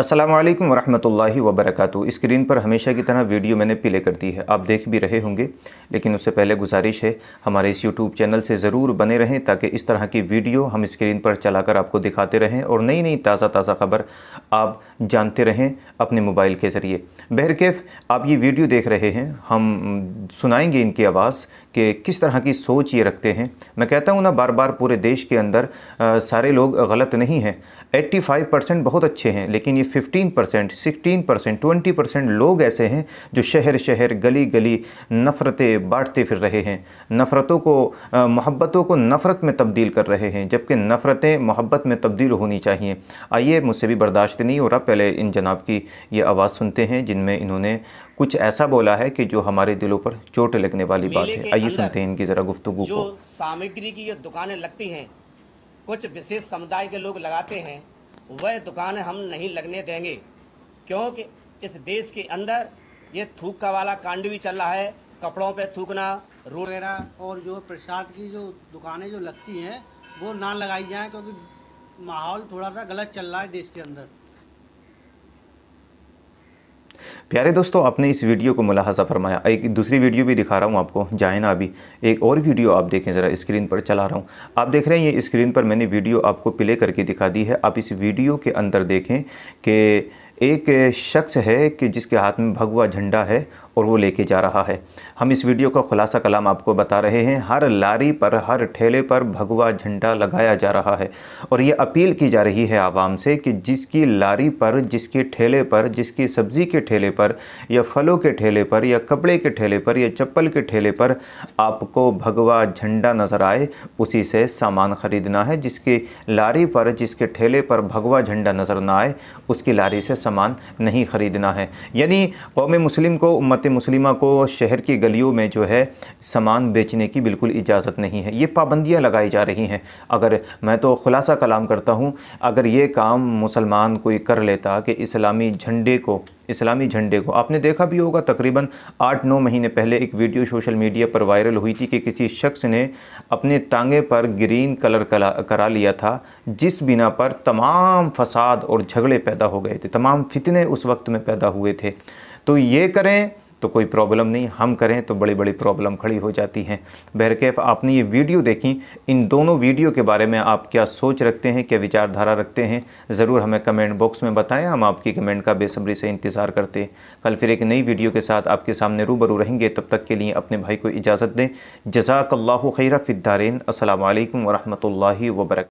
असलम वरहमल वबरक स्क्रीन पर हमेशा की तरह वीडियो मैंने प्ले कर दी है आप देख भी रहे होंगे लेकिन उससे पहले गुजारिश है हमारे इस यूट्यूब चैनल से ज़रूर बने रहें ताकि इस तरह की वीडियो हम स्क्रीन पर चलाकर आपको दिखाते रहें और नई नई ताज़ा ताज़ा खबर आप जानते रहें अपने मोबाइल के ज़रिए बहरकैफ़ आप ये वीडियो देख रहे हैं हम सुनाएँगे इनकी आवाज़ कि किस तरह की सोच ये रखते हैं मैं कहता हूँ ना बार बार पूरे देश के अंदर आ, सारे लोग गलत नहीं हैं 85 परसेंट बहुत अच्छे हैं लेकिन ये 15 percent sixteen percent twenty percent लोग ऐसे हैं जो शहर शहर गली गली नफ़रतें बांटते फिर रहे हैं नफ़रतों को मोहब्बतों को नफ़रत में तब्दील कर रहे हैं जबकि नफ़रतें मोहब्बत में तब्दील होनी चाहिए आइए मुझसे भी बर्दाश्त नहीं हो रहा पहले इन जनाब की ये आवाज़ सुनते हैं जिनमें इन्होंने कुछ ऐसा बोला है कि जो हमारे दिलों पर चोट लगने वाली बात है आइए सुनते हैं इनकी ज़रा गुफ्तु को सामग्री की जो दुकानें लगती हैं कुछ विशेष समुदाय के लोग लगाते हैं वह दुकानें हम नहीं लगने देंगे क्योंकि इस देश के अंदर ये थूक का वाला कांड भी चल रहा है कपड़ों पे थूकना रो वगैरह और जो प्रसाद की जो दुकानें जो लगती हैं वो ना लगाई जाएं क्योंकि माहौल थोड़ा सा गलत चल रहा है देश के अंदर प्यारे दोस्तों आपने इस वीडियो को मुलाहजा फरमाया एक दूसरी वीडियो भी दिखा रहा हूँ आपको जाए ना अभी एक और वीडियो आप देखें ज़रा स्क्रीन पर चला रहा हूँ आप देख रहे हैं ये स्क्रीन पर मैंने वीडियो आपको प्ले करके दिखा दी है आप इस वीडियो के अंदर देखें कि एक शख्स है कि जिसके हाथ में भगवा झंडा है और वो लेके जा रहा है हम इस वीडियो का खुलासा कलाम आपको बता रहे हैं हर लारी पर हर ठेले पर भगवा झंडा लगाया जा रहा है और ये अपील की जा रही है आवाम से कि जिसकी लारी पर जिसके ठेले पर जिसकी सब्ज़ी के ठेले पर या फलों के ठेले पर या कपड़े के ठेले पर या चप्पल के ठेले पर आपको भगवा झंडा नज़र आए उसी से सामान ख़रीदना है जिसकी लारी पर जिसके ठेले पर भगवा झंडा नज़र ना आए उसकी लारी से सामान नहीं ख़रीदना है यानी कौम मुस्लिम को उम्मत मुस्लिमा को शहर की गलियों में जो है सामान बेचने की बिल्कुल इजाज़त नहीं है ये पाबंदियाँ लगाई जा रही हैं अगर मैं तो ख़ुलासा कलाम करता हूँ अगर ये काम मुसलमान कोई कर लेता कि इस्लामी झंडे को इस्लामी झंडे को आपने देखा भी होगा तकरीबन आठ नौ महीने पहले एक वीडियो सोशल मीडिया पर वायरल हुई थी कि किसी शख्स ने अपने तांगे पर ग्रीन कलर करा लिया था जिस बिना पर तमाम फसाद और झगड़े पैदा हो गए थे तमाम फितने उस वक्त में पैदा हुए थे तो ये करें तो कोई प्रॉब्लम नहीं हम करें तो बड़ी बड़ी प्रॉब्लम खड़ी हो जाती हैं बहरकैफ आपने ये वीडियो देखी इन दोनों वीडियो के बारे में आप क्या सोच रखते हैं क्या विचारधारा रखते हैं ज़रूर हमें कमेंट बॉक्स में बताएं हम आपकी कमेंट का बेसब्री से इंतज़ार करते कल फिर एक नई वीडियो के साथ आपके सामने रूबरू रहेंगे तब तक के लिए अपने भाई को इजाज़त दें जजाकल्ला खैरफ़ारेन असल वरहमल वर्क